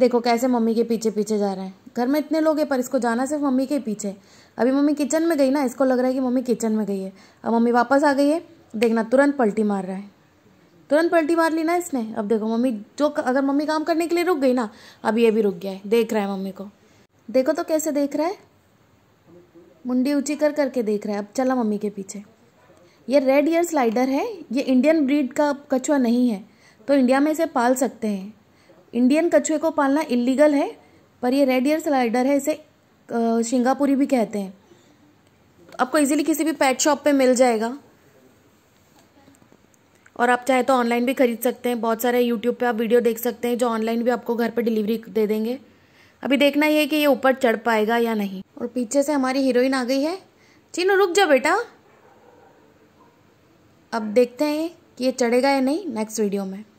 देखो कैसे मम्मी के पीछे पीछे जा रहा है घर में इतने लोग हैं पर इसको जाना सिर्फ मम्मी के पीछे अभी मम्मी किचन में गई ना इसको लग रहा है कि मम्मी किचन में गई है अब मम्मी वापस आ गई है देखना तुरंत पलटी मार रहा है तुरंत पलटी मार ली ना इसने अब देखो मम्मी जो अगर मम्मी काम करने के लिए रुक गई ना अब ये भी रुक गया है देख रहा है मम्मी को देखो तो कैसे देख रहा है मुंडी ऊँची कर करके देख रहा है अब चला मम्मी के पीछे ये रेड ईयर स्लाइडर है ये इंडियन ब्रीड का कछुआ नहीं है तो इंडिया में इसे पाल सकते हैं इंडियन कछुए को पालना इलीगल है पर ये रेड ईयर स्लाइडर है इसे शिंगापुरी भी कहते हैं तो आपको इजीली किसी भी पेट शॉप पे मिल जाएगा और आप चाहे तो ऑनलाइन भी खरीद सकते हैं बहुत सारे यूट्यूब पे आप वीडियो देख सकते हैं जो ऑनलाइन भी आपको घर पे डिलीवरी दे देंगे अभी देखना ये है कि ये ऊपर चढ़ पाएगा या नहीं और पीछे से हमारी हीरोइन आ गई है चीनू रुक जा बेटा अब देखते हैं कि ये चढ़ेगा या नहीं नेक्स्ट वीडियो में